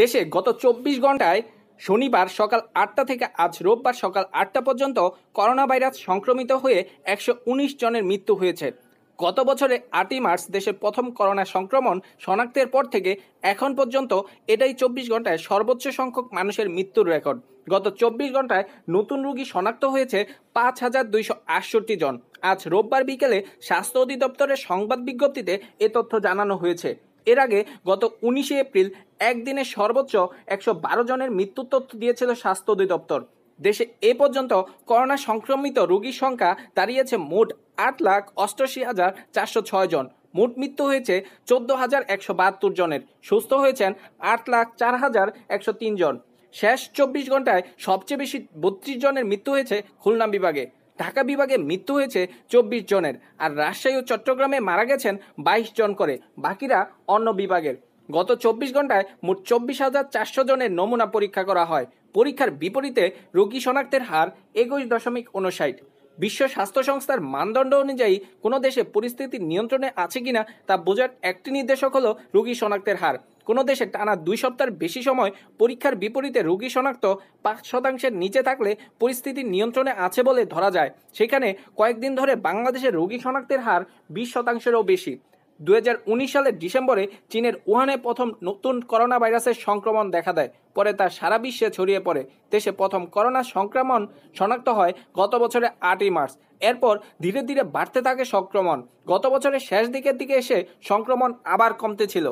দেশে গত চব্বিশ ঘন্টায় শনিবার সকাল আটটা থেকে আজ রোববার সকাল আটটা পর্যন্ত করোনা ভাইরাস সংক্রমিত হয়ে একশো জনের মৃত্যু হয়েছে গত বছরে আটই মার্চ দেশের প্রথম করোনা সংক্রমণ শনাক্তের পর থেকে এখন পর্যন্ত এটাই চব্বিশ ঘন্টায় সর্বোচ্চ সংখ্যক মানুষের মৃত্যুর রেকর্ড গত চব্বিশ ঘন্টায় নতুন রুগী শনাক্ত হয়েছে পাঁচ হাজার দুইশো আটষট্টি জন আজ রোববার বিকেলে স্বাস্থ্য অধিদপ্তরের সংবাদ বিজ্ঞপ্তিতে এ তথ্য জানানো হয়েছে এর আগে গত উনিশে এপ্রিল একদিনে সর্বোচ্চ একশো জনের মৃত্যুর তথ্য দিয়েছিল স্বাস্থ্য অধিদপ্তর দেশে এ পর্যন্ত করোনা সংক্রমিত রোগীর সংখ্যা দাঁড়িয়েছে মোট আট লাখ অষ্টাশি হাজার চারশো ছয় জন মোট মৃত্যু হয়েছে চোদ্দ হাজার একশো বাহাত্তর জনের সুস্থ হয়েছেন আট লাখ চার হাজার একশো তিন জন শেষ চব্বিশ ঘন্টায় সবচেয়ে বেশি বত্রিশ জনের মৃত্যু হয়েছে খুলনা বিভাগে ঢাকা বিভাগে মৃত্যু হয়েছে চব্বিশ জনের আর রাজশাহী ও চট্টগ্রামে মারা গেছেন বাইশ জন করে বাকিরা অন্য বিভাগের গত চব্বিশ ঘন্টায় মোট চব্বিশ হাজার চারশো জনের নমুনা পরীক্ষা করা হয় পরীক্ষার বিপরীতে রোগী শনাক্তের হার একুশ দশমিক উনষাট বিশ্ব স্বাস্থ্য সংস্থার মানদণ্ড অনুযায়ী কোনো দেশে পরিস্থিতি নিয়ন্ত্রণে আছে কিনা তা বোঝার একটি নির্দেশক হলো রোগী শনাক্তের হার কোনো দেশে টানা দুই সপ্তাহের বেশি সময় পরীক্ষার বিপরীতে রোগী শনাক্ত পাঁচ শতাংশের নিচে থাকলে পরিস্থিতি নিয়ন্ত্রণে আছে বলে ধরা যায় সেখানে কয়েকদিন ধরে বাংলাদেশের রোগী শনাক্তের হার বিশ শতাংশেরও বেশি দু সালের ডিসেম্বরে চীনের উহানে প্রথম নতুন করোনা ভাইরাসের সংক্রমণ দেখা দেয় পরে তা সারা বিশ্বে ছড়িয়ে পড়ে দেশে প্রথম করোনা সংক্রমণ শনাক্ত হয় গত বছরে আটই মার্চ এরপর ধীরে ধীরে বাড়তে থাকে সংক্রমণ গত বছরের শেষ দিকের দিকে এসে সংক্রমণ আবার কমতে ছিল